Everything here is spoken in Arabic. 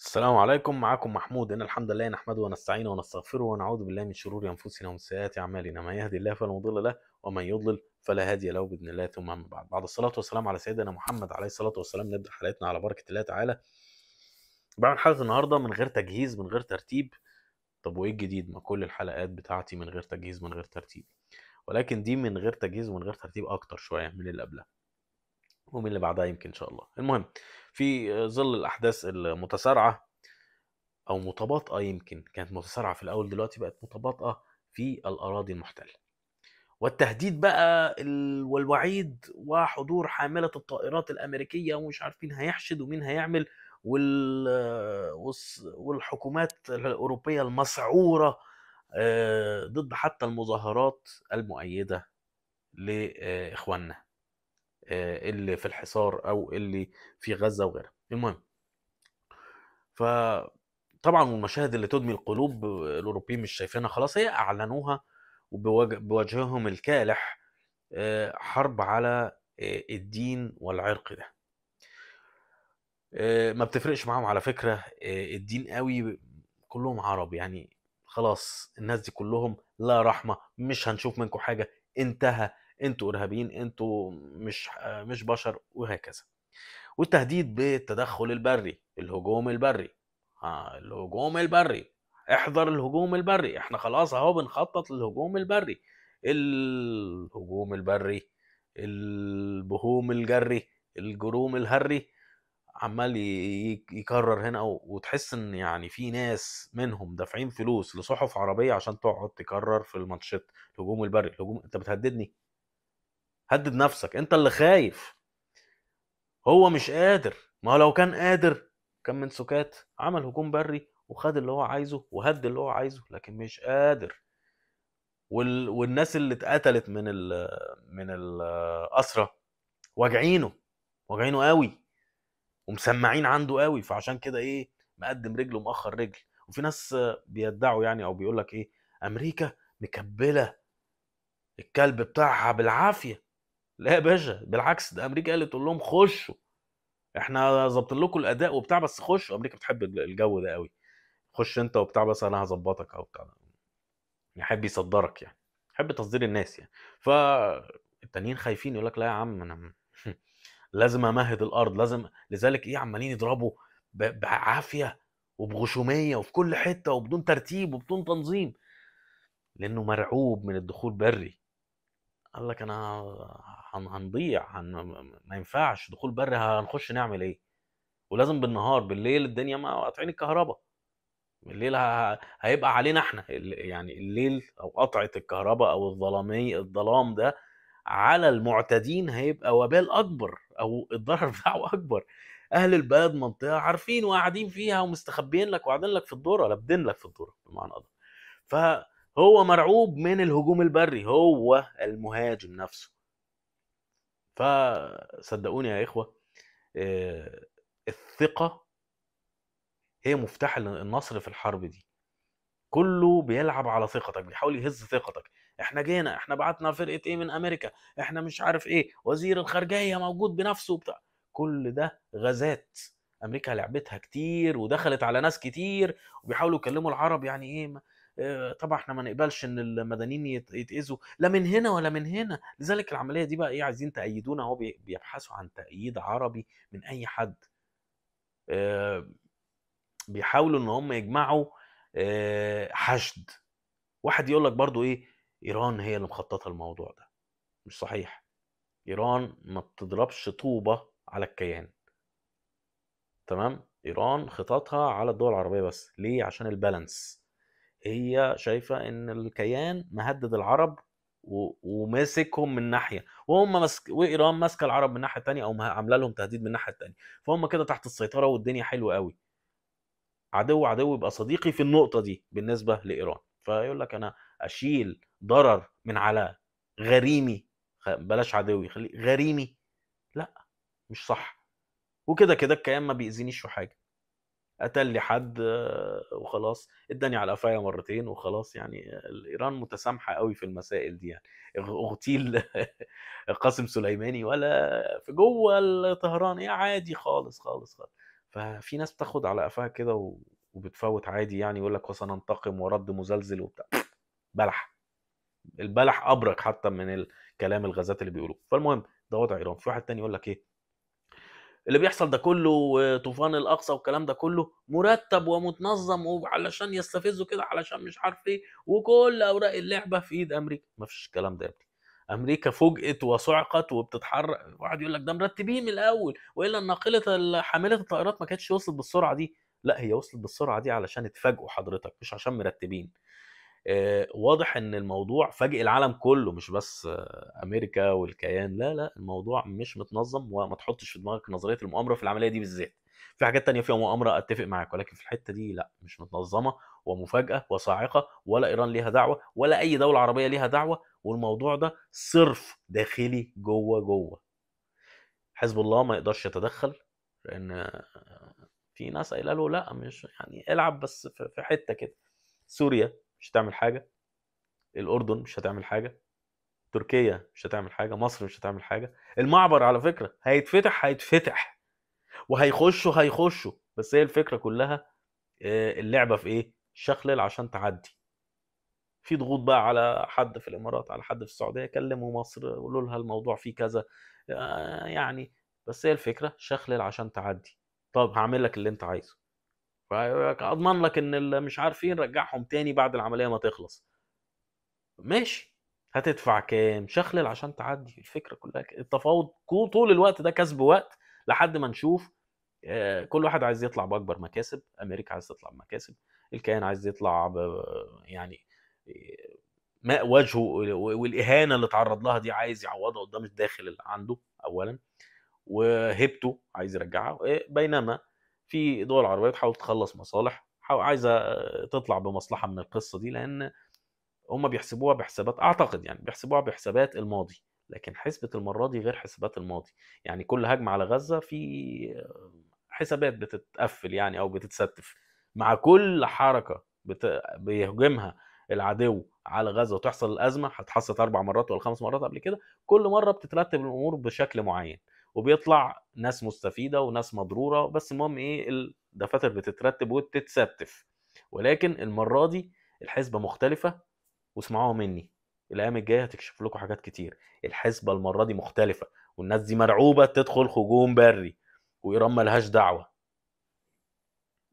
السلام عليكم معكم محمود إن الحمد لله نحمده ونستعينه ونستغفره ونعوذ بالله من شرور أنفسنا ومن سيئات أعمالنا من يهدي الله فلا مضل له ومن يضلل فلا هادي له بإذن الله ثم أما بعد بعد الصلاة والسلام على سيدنا محمد عليه الصلاة والسلام نبدأ حلقتنا على بركة الله تعالى بعمل حلقة النهاردة من غير تجهيز من غير ترتيب طب وإيه الجديد ما كل الحلقات بتاعتي من غير تجهيز من غير ترتيب ولكن دي من غير تجهيز ومن غير ترتيب أكتر شوية من اللي قبلها ومن اللي بعدها يمكن إن شاء الله المهم في ظل الاحداث المتسارعه او متباطئه يمكن كانت متسارعه في الاول دلوقتي بقت متباطئه في الاراضي المحتله والتهديد بقى والوعيد وحضور حامله الطائرات الامريكيه ومش عارفين هيحشد ومين هيعمل والحكومات الاوروبيه المسعوره آه، ضد حتى المظاهرات المؤيده لاخواننا آه، اللي في الحصار او اللي في غزه وغيرها المهم فطبعا المشاهد اللي تدمي القلوب الاوروبيين مش شايفينها خلاص هي اعلنوها وبوجههم الكالح آه، حرب على آه، الدين والعرق ده ما بتفرقش معاهم على فكره الدين قوي كلهم عرب يعني خلاص الناس دي كلهم لا رحمه مش هنشوف منكم حاجه انتهى انتوا ارهابيين انتوا مش مش بشر وهكذا والتهديد بالتدخل البري الهجوم البري آه الهجوم البري احذر الهجوم البري احنا خلاص اهو بنخطط للهجوم البري الهجوم البري البهوم الجري الجروم الهري عمال يكرر هنا وتحس ان يعني في ناس منهم دافعين فلوس لصحف عربيه عشان تقعد تكرر في الماتشات الهجوم البري الهجوم انت بتهددني هدد نفسك انت اللي خايف هو مش قادر ما هو لو كان قادر كان من سكات عمل هجوم بري وخد اللي هو عايزه وهد اللي هو عايزه لكن مش قادر وال... والناس اللي اتقتلت من ال... من الاسرى واجعينه واجعينه قوي ومسمعين عنده قوي فعشان كده ايه مقدم رجله مؤخر رجل وفي ناس بيدعوا يعني او بيقول لك ايه امريكا مكبله الكلب بتاعها بالعافيه لا يا باشا بالعكس ده امريكا قالت تقول لهم خشوا احنا ظابطين لكم الاداء وبتاع بس خشوا امريكا بتحب الجو ده قوي خش انت وبتاع بس انا هظبطك او بتاع يحب يصدرك يعني يحب تصدير الناس يعني فالتانيين خايفين يقول لك لا يا عم انا لازم امهد الارض لازم لذلك ايه عمالين يضربوا بعافيه وبغشوميه وفي كل حته وبدون ترتيب وبدون تنظيم لانه مرعوب من الدخول بري قال لك انا هنضيع هن... ما ينفعش دخول بري هنخش نعمل ايه ولازم بالنهار بالليل الدنيا ما قاطعين الكهرباء بالليل ه... هيبقى علينا احنا يعني الليل او قطعه الكهرباء او الظلامي الظلام ده على المعتدين هيبقى وبال اكبر او الضرر بتاعه اكبر اهل البلد منطقه عارفين وقاعدين فيها ومستخبيين لك وقاعدين لك في الدوره لابدين لك في الدوره بمعنى ادق فهو مرعوب من الهجوم البري هو المهاجم نفسه فصدقوني يا اخوه آه، الثقه هي مفتاح النصر في الحرب دي كله بيلعب على ثقتك بيحاول يهز ثقتك احنا جينا احنا بعتنا فرقه ايه من امريكا احنا مش عارف ايه وزير الخارجيه موجود بنفسه بتاع كل ده غازات امريكا لعبتها كتير ودخلت على ناس كتير وبيحاولوا يكلموا العرب يعني ايه آه، طبعا احنا ما نقبلش ان المدنيين يتاذوا لا من هنا ولا من هنا لذلك العمليه دي بقى ايه عايزين تايدونا اهو بيبحثوا عن تاييد عربي من اي حد آه، بيحاولوا ان هم يجمعوا آه، حشد واحد يقول لك برضو ايه ايران هي اللي مخططه الموضوع ده مش صحيح ايران ما بتضربش طوبه على الكيان تمام ايران خططها على الدول العربيه بس ليه عشان البالانس هي شايفه ان الكيان مهدد العرب وماسكهم من ناحيه وهم مسك وايران ماسكه العرب من ناحيه تانية او عامله لهم تهديد من الناحيه تانية فهم كده تحت السيطره والدنيا حلوه قوي عدو عدو يبقى صديقي في النقطه دي بالنسبه لايران فيقول لك انا اشيل ضرر من على غريمي بلاش عدوي خلي غريمي لا مش صح وكده كده الكيان ما بيأذينيش في حاجه قتل لي حد وخلاص اداني على قفايا مرتين وخلاص يعني ايران متسامحه قوي في المسائل دي يعني اغتيل قاسم سليماني ولا في جوه طهران يا عادي خالص خالص خالص ففي ناس بتاخد على قفاها كده وبتفوت عادي يعني يقول لك وسننتقم ورد مزلزل وبتاع بلح البلح ابرك حتى من الكلام الغازات اللي بيقولوه فالمهم ده وضع ايران في واحد تاني يقول لك ايه اللي بيحصل ده كله وطوفان الاقصى والكلام ده كله مرتب ومتنظم وعلشان يستفزوا كده علشان مش عارف ايه وكل اوراق اللعبه في ايد امريكا مفيش الكلام ده يا ابني امريكا فوجئت وصعقت وبتتحرك واحد يقول لك ده مرتبين من الاول والا الناقله حامله الطائرات ما كانتش وصلت بالسرعه دي لا هي وصلت بالسرعه دي علشان اتفاجئوا حضرتك مش عشان مرتبين آه، واضح ان الموضوع فاجئ العالم كله مش بس امريكا والكيان لا لا الموضوع مش متنظم وما تحطش في دماغك نظريه المؤامره في العمليه دي بالذات في حاجات تانية فيها مؤامرة أتفق معاك ولكن في الحتة دي لا مش متنظمة ومفاجأة وصاعقة ولا إيران ليها دعوة ولا أي دولة عربية ليها دعوة والموضوع ده صرف داخلي جوه جوه حزب الله ما يقدرش يتدخل لأن في ناس قايله له لا مش يعني العب بس في حتة كده سوريا مش هتعمل حاجه الاردن مش هتعمل حاجه تركيا مش هتعمل حاجه مصر مش هتعمل حاجه المعبر على فكره هيتفتح هيتفتح وهيخشوا هيخشوا بس هي الفكره كلها آه، اللعبه في ايه شخلل عشان تعدي في ضغوط بقى على حد في الامارات على حد في السعوديه كلموا مصر قولوا لها الموضوع فيه كذا آه، يعني بس هي الفكره شخلل عشان تعدي طب هعمل لك اللي انت عايزه فاضمن لك ان اللي مش عارفين رجعهم تاني بعد العمليه ما تخلص ماشي هتدفع كام شخلل عشان تعدي الفكره كلها التفاوض طول الوقت ده كسب وقت لحد ما نشوف آه، كل واحد عايز يطلع باكبر مكاسب امريكا عايز تطلع بمكاسب الكيان عايز يطلع يعني ماء وجهه والاهانه اللي تعرض لها دي عايز يعوضها قدام الداخل اللي عنده اولا وهيبته عايز يرجعها آه، بينما في دول عربيه بتحاول تخلص مصالح عايزه آه، تطلع بمصلحه من القصه دي لان هم بيحسبوها بحسابات اعتقد يعني بيحسبوها بحسابات الماضي لكن حسبه المره دي غير حسابات الماضي يعني كل هجمه على غزه في آه، حسابات بتتقفل يعني او بتتستف مع كل حركه بت... بيهجمها العدو على غزه وتحصل الازمه هتحصلت اربع مرات ولا خمس مرات قبل كده كل مره بتترتب الامور بشكل معين وبيطلع ناس مستفيده وناس مضروره بس المهم ايه الدفاتر بتترتب وتتستف ولكن المره دي الحسبه مختلفه واسمعوها مني الايام الجايه هتكشف لكم حاجات كتير الحسبه المره دي مختلفه والناس دي مرعوبه تدخل هجوم بري وايران ملهاش دعوه